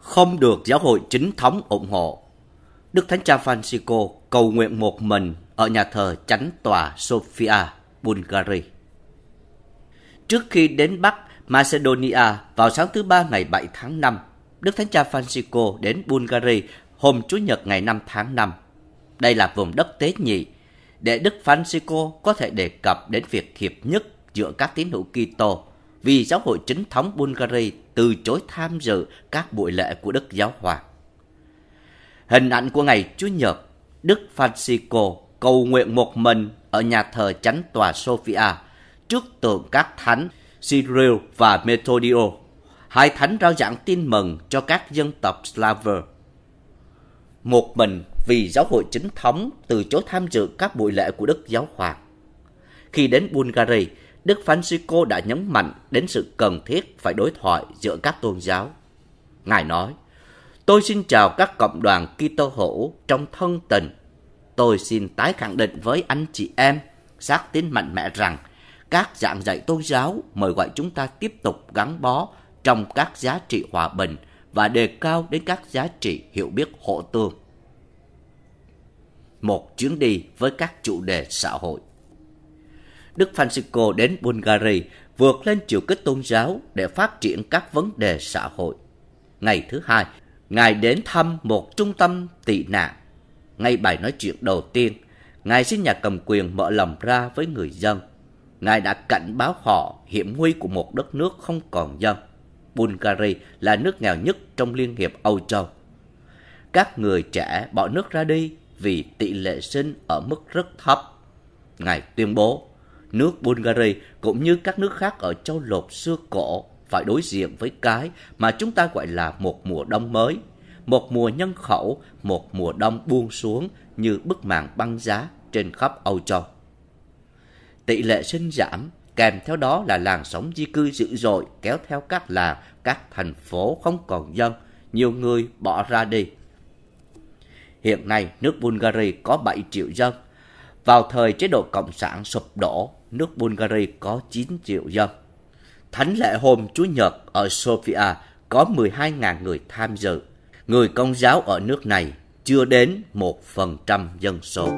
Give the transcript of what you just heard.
không được giáo hội chính thống ủng hộ. Đức Thánh Cha Francisco cầu nguyện một mình ở nhà thờ Chánh Tòa Sofia, Bulgaria. Trước khi đến Bắc Macedonia vào sáng thứ Ba ngày 7 tháng 5, Đức Thánh Cha Francisco đến Bulgaria hôm Chủ nhật ngày 5 tháng 5. Đây là vùng đất tế nhị để Đức Francisco có thể đề cập đến việc hiệp nhất giữa các tín hữu Kitô vì giáo hội chính thống Bulgaria từ chối tham dự các buổi lễ của Đức Giáo Hoàng. Hình ảnh của ngày Chủ nhật, Đức Francisco cầu nguyện một mình ở nhà thờ chánh tòa Sofia trước tượng các thánh Cyril và Methodio, hai thánh rao giảng tin mừng cho các dân tộc Slaver. Một mình vì giáo hội chính thống từ chối tham dự các buổi lễ của Đức Giáo Hoàng. Khi đến Bulgaria, Đức Francisco đã nhấn mạnh đến sự cần thiết phải đối thoại giữa các tôn giáo. Ngài nói, tôi xin chào các cộng đoàn Kitô hữu trong thân tình. Tôi xin tái khẳng định với anh chị em, xác tín mạnh mẽ rằng các giảng dạy tôn giáo mời gọi chúng ta tiếp tục gắn bó trong các giá trị hòa bình và đề cao đến các giá trị hiểu biết hộ tương. Một chuyến đi với các chủ đề xã hội Đức Francisco đến Bulgaria vượt lên chiều kích tôn giáo để phát triển các vấn đề xã hội. Ngày thứ hai, Ngài đến thăm một trung tâm tị nạn. Ngay bài nói chuyện đầu tiên, Ngài xin nhà cầm quyền mở lòng ra với người dân. Ngài đã cảnh báo họ hiểm nguy của một đất nước không còn dân. Bulgaria là nước nghèo nhất trong Liên hiệp Âu Châu. Các người trẻ bỏ nước ra đi vì tỷ lệ sinh ở mức rất thấp. Ngài tuyên bố nước Bulgaria cũng như các nước khác ở châu lục xưa cổ phải đối diện với cái mà chúng ta gọi là một mùa đông mới, một mùa nhân khẩu, một mùa đông buông xuống như bức màn băng giá trên khắp Âu Châu. Tỷ lệ sinh giảm kèm theo đó là làn sóng di cư dữ dội kéo theo các làng, các thành phố không còn dân, nhiều người bỏ ra đi. Hiện nay, nước Bulgaria có 7 triệu dân. Vào thời chế độ Cộng sản sụp đổ, nước Bulgaria có 9 triệu dân. Thánh lễ hôm Chúa Nhật ở Sofia có 12.000 người tham dự. Người công giáo ở nước này chưa đến 1% dân số.